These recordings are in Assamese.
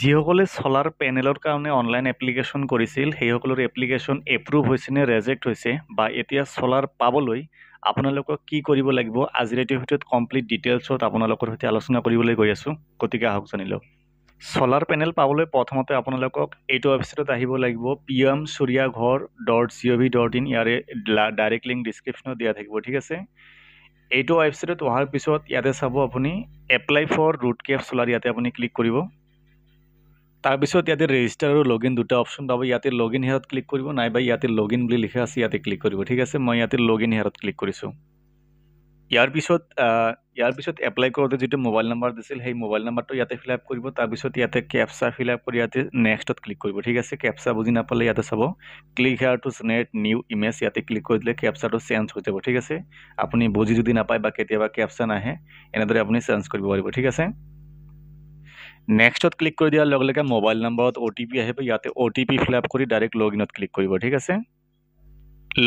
যিসকলে চ'লাৰ পেনেলৰ কাৰণে অনলাইন এপ্লিকেশ্যন কৰিছিল সেইসকলৰ এপ্লিকেশ্যন এপ্ৰুভ হৈছে নে ৰেজেক্ট হৈছে বা এতিয়া চ'লাৰ পাবলৈ আপোনালোকক কি কৰিব লাগিব আজিৰ এইটো ভিতৰ কমপ্লিট ডিটেইলছত আপোনালোকৰ সৈতে আলোচনা কৰিবলৈ গৈ আছোঁ গতিকে আহক জানি চ'লাৰ পেনেল পাবলৈ প্ৰথমতে আপোনালোকক এইটো ৱেবছাইটত আহিব লাগিব P M Surya Ghar dot G O' V dot in ইয়াৰে ডাইৰেক্ট লিংক ডিসক্ৰিপশন দিয়া থাকিব ঠিক আছে এইটো ৱেবছাইটত অহাৰ পিছত ইয়াতে চাব আপুনি apply for rooftop solar ইয়াতে আপুনি ক্লিক কৰিব তাৰপিছত ইয়াতে ৰেজিষ্টাৰ আৰু লগ ইন দুটা অপশ্যন পাব ইয়াতে লগ ইন হেয়াৰত ক্লিক কৰিব নাইবা ইয়াতে লগ ইন বুলি লিখা আছে ইয়াতে ক্লিক কৰিব ঠিক আছে মই ইয়াতে লগ ইন হেয়াৰত ক্লিক কৰিছোঁ ইয়াৰ পিছত ইয়াৰ পিছত এপ্লাই কৰোঁতে যিটো মোবাইল নাম্বাৰ দিছিল সেই মোবাইল নাম্বাৰটো ইয়াতে ফিল আপ কৰিব তাৰপিছত ইয়াতে কেপচা ফিল আপ কৰি ইয়াতে নেক্সটত ক্লিক কৰিব ঠিক আছে কেপচা বুজি নাপালে ইয়াতে চাব click here to generate new image ইয়াতে ক্লিক কৰি দিলে কেপচাটো চেঞ্জ হৈ যাব ঠিক আছে আপুনি বুজি যদি নাপায় বা কেতিয়াবা কেপচা নাহে এনেদৰে আপুনি চেঞ্জ কৰিব পাৰিব ঠিক আছে নেক্সটত ক্লিক কৰি দিয়াৰ লগে লগে মোবাইল নম্বৰত অ' টি পি আহিব ইয়াতে অ' টি পি ফিলআপ কৰি ডাইৰেক্ট লগ ইনত ক্লিক কৰিব ঠিক আছে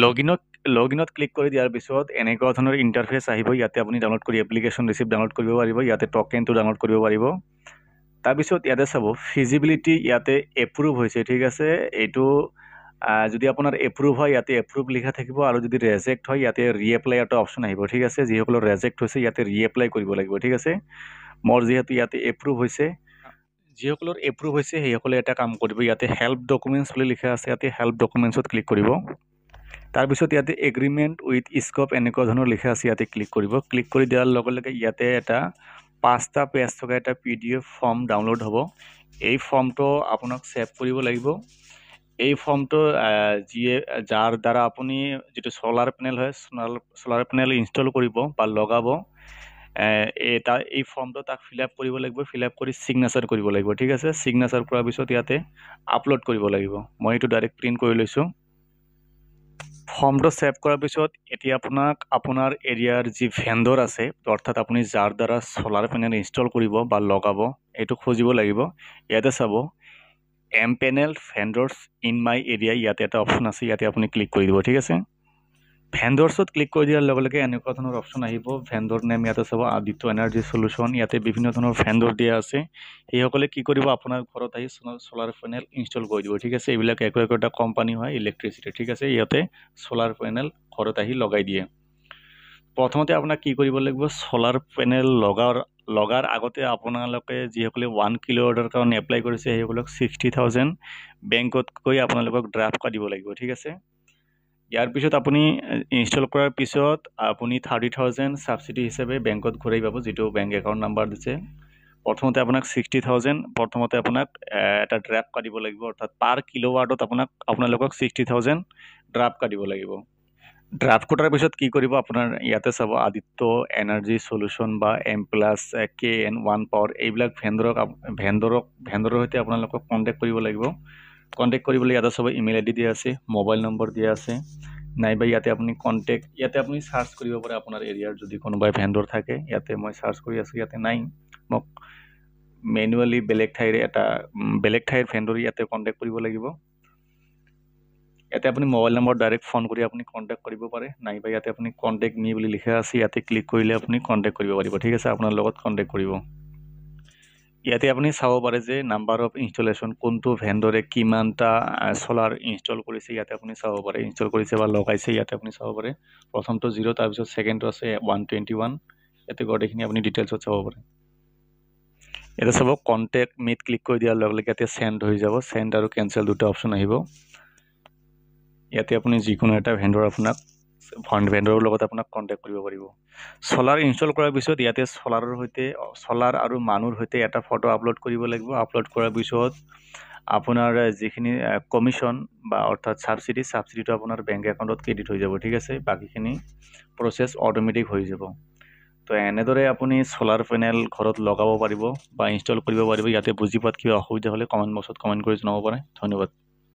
লগইনত লগ ইনত ক্লিক কৰি দিয়াৰ পিছত এনেকুৱা ধৰণৰ ইণ্টাৰফেচ আহিব ইয়াতে আপুনি ডাউনলোড কৰি এপ্লিকেশ্যন ৰিচিপ্ট ডাউনলোড কৰিব পাৰিব ইয়াতে টকেনটো ডাউনলোড কৰিব পাৰিব তাৰপিছত ইয়াতে চাব ফিজিবিলিটি ইয়াতে এপ্ৰুভ হৈছে ঠিক আছে এইটো যদি আপোনাৰ এপ্ৰুভ হয় ইয়াতে এপ্ৰুভ লিখা থাকিব আৰু যদি ৰেজেক্ট হয় ইয়াতে ৰিএপ্লাই এটা অপশ্যন আহিব ঠিক আছে যিসকলৰ ৰেজেক্ট হৈছে ইয়াতে ৰিএপ্লাই কৰিব লাগিব ঠিক আছে মোৰ যিহেতু ইয়াতে এপ্ৰুভ হৈছে যিসকলৰ এপ্ৰুভ হৈছে সেইসকলে এটা কাম কৰিব ইয়াতে হেল্প ডকুমেণ্টছ বুলি লিখা আছে ইয়াতে হেল্প ডকুমেণ্টছত ক্লিক কৰিব তাৰপিছত ইয়াতে এগ্ৰিমেণ্ট উইথ স্কপ এনেকুৱা ধৰণৰ লিখা আছে ইয়াতে ক্লিক কৰিব ক্লিক কৰি দিয়াৰ লগে লগে ইয়াতে এটা পাঁচটা পেজ থকা এটা P D F form download হ'ব এই ফৰ্মটো আপোনাক ছেভ কৰিব লাগিব এই ফৰ্মটো যিয়ে যাৰ দ্বাৰা আপুনি যিটো চ'লাৰ পেনেল হয় চ'লাৰ চ'লাৰ পেনেল ইনষ্টল কৰিব বা লগাব এই তাৰ এই ফৰ্মটো তাক ফিল আপ কৰিব লাগিব ফিল আপ কৰি ছিগনেচাৰ কৰিব লাগিব ঠিক আছে ছিগনেচাৰ কৰাৰ পিছত ইয়াতে আপলোড কৰিব লাগিব মই এইটো ডাইৰেক্ট প্ৰিণ্ট কৰি লৈছোঁ ফৰ্মটো ছেভ কৰাৰ পিছত এতিয়া আপোনাক আপোনাৰ এৰিয়াৰ যি ভেণ্ডৰ আছে অৰ্থাৎ আপুনি যাৰ দ্বাৰা চ'লাৰ পেনেল ইনষ্টল কৰিব বা লগাব এইটো খুজিব লাগিব ইয়াতে চাব empanelled vendors in my area ইয়াতে এটা অপশ্যন আছে ইয়াতে আপুনি ক্লিক কৰি দিব ঠিক আছে ভেন্ডৰ্ছত ক্লিক কৰি দিয়াৰ লগে লগে এনেকুৱা ধৰণৰ অপশ্যন আহিব ভেন্ডৰ নেম ইয়াতে চাব আদিত্য এনাৰ্জি চলিউশ্যন ইয়াতে বিভিন্ন ধৰণৰ ভেন্ডৰ দিয়া আছে সেইসকলে কি কৰিব আপোনাৰ ঘৰত আহি চ'লাৰ পেনেল ইনষ্টল কৰি দিব ঠিক আছে এইবিলাক একো একোটা কোম্পানী হয় ইলেক্ট্ৰিচিটি ঠিক আছে ইয়াতে চ'লাৰ পেনেল ঘৰত আহি লগাই দিয়ে প্ৰথমতে আপোনাক কি কৰিব লাগিব চ'লাৰ পেনেল লগাৰ লগাৰ আগতে আপোনালোকে যিসকলে ওৱান কিলো অৰ্ডাৰ কাৰণে এপ্লাই কৰিছে সেইসকলক ছিক্সটি থাউজেণ্ড বেংকত গৈ আপোনালোকক ড্ৰাফ্ট দিব লাগিব ঠিক আছে ইয়াৰ পিছত আপুনি ইনষ্টল কৰাৰ পিছত আপুনি থাৰ্টি থাউজেণ্ড ছাবচিডি হিচাপে বেংকত ঘূৰাই পাব যিটো বেংক একাউণ্ট নাম্বাৰ দিছে প্ৰথমতে আপোনাক ছিক্সটি থাউজেণ্ড প্ৰথমতে আপোনাক এটা ড্ৰাফ্ট কাটিব লাগিব অৰ্থাৎ পাৰ কিলো ৱাৰ্ডত আপোনাক আপোনালোকক ছিক্সটি থাউজেণ্ড ড্ৰাফ্ট কাটিব লাগিব ড্ৰাফ্ট কটাৰ পিছত কি কৰিব আপোনাৰ ইয়াতে চাব আদিত্য এনাৰ্জি চলিউশ্যন বা M plus K N one power এইবিলাক ভেণ্ডৰক ভেণ্ডৰক ভেণ্ডৰৰ সৈতে আপোনালোকক কণ্টেক্ট কৰিব লাগিব কণ্টেক্ট কৰিবলৈ ইয়াতে চবেই ইমেইল আই দিয়া আছে মোবাইল নম্বৰ দিয়া আছে নাইবা ইয়াতে আপুনি কণ্টেক্ট ইয়াতে আপুনি চাৰ্চ কৰিব পাৰে আপোনাৰ এৰিয়াৰ যদি কোনোবাই ভেণ্ডৰ থাকে ইয়াতে মই চাৰ্চ কৰি আছোঁ ইয়াতে নাই মোক মেনুৱেলি বেলেগ ঠাইৰে এটা বেলেগ ঠাইৰ ভেণ্ডৰ ইয়াতে কণ্টেক্ট কৰিব লাগিব ইয়াতে আপুনি মোবাইল নম্বৰ ডাইৰেক্ট ফোন কৰি আপুনি কণ্টেক্ট কৰিব পাৰে নাইবা ইয়াতে আপুনি কণ্টেক্ট মি বুলি লিখা আছে ইয়াতে ক্লিক কৰিলে আপুনি কণ্টেক্ট কৰিব পাৰিব ঠিক আছে আপোনাৰ লগত কণ্টেক্ট কৰিব ইয়াতে আপনি চাব পাৰে যে নাম্বাৰ অফ ইনস্টলেশন কোনটো ভেন্ডৰে কিমানটা সোলাৰ ইনস্টল কৰিছে ইয়াতে আপনি চাব পাৰে ইনস্টল কৰিছে বা লগাইছে ইয়াতে আপনি চাব পাৰে প্ৰথমটো 0 তাৰ পিছত সেকেন্ডটো আছে 121 এতে গডেখিনি আপনি ডিটেইলছত চাব পাৰে এতে সব কন্টাক্ট মিট ক্লিক কৰি দিয়া লগে লগে ইয়াতে সেন্ড হৈ যাব সেন্ড আৰু কেনসেল দুটা অপচন আহিব ইয়াতে আপনি যিকোনো এটা ভেন্ডৰ আপোনাৰ ফাণ্ড ভেণ্ডৰৰ লগত আপোনাক কণ্টেক্ট কৰিব পাৰিব চ'লাৰ ইনষ্টল কৰাৰ পিছত ইয়াতে চ'লাৰৰ সৈতে চ'লাৰ আৰু মানুহৰ সৈতে এটা ফটো আপলোড কৰিব লাগিব আপলোড কৰাৰ পিছত আপোনাৰ যিখিনি কমিশ্যন বা অৰ্থাৎ ছাবচিডি ছাবচিডিটো আপোনাৰ বেংক একাউণ্টত ক্ৰেডিট হৈ যাব ঠিক আছে বাকীখিনি প্ৰচেছ অট'মেটিক হৈ যাব তো এনেদৰে আপুনি চ'লাৰ পেনেল ঘৰত লগাব পাৰিব বা ইনষ্টল কৰিব পাৰিব ইয়াতে বুজি পোৱাত কিবা অসুবিধা হ'লে কমেণ্ট বক্সত কমেণ্ট কৰি জনাব পাৰে ধন্যবাদ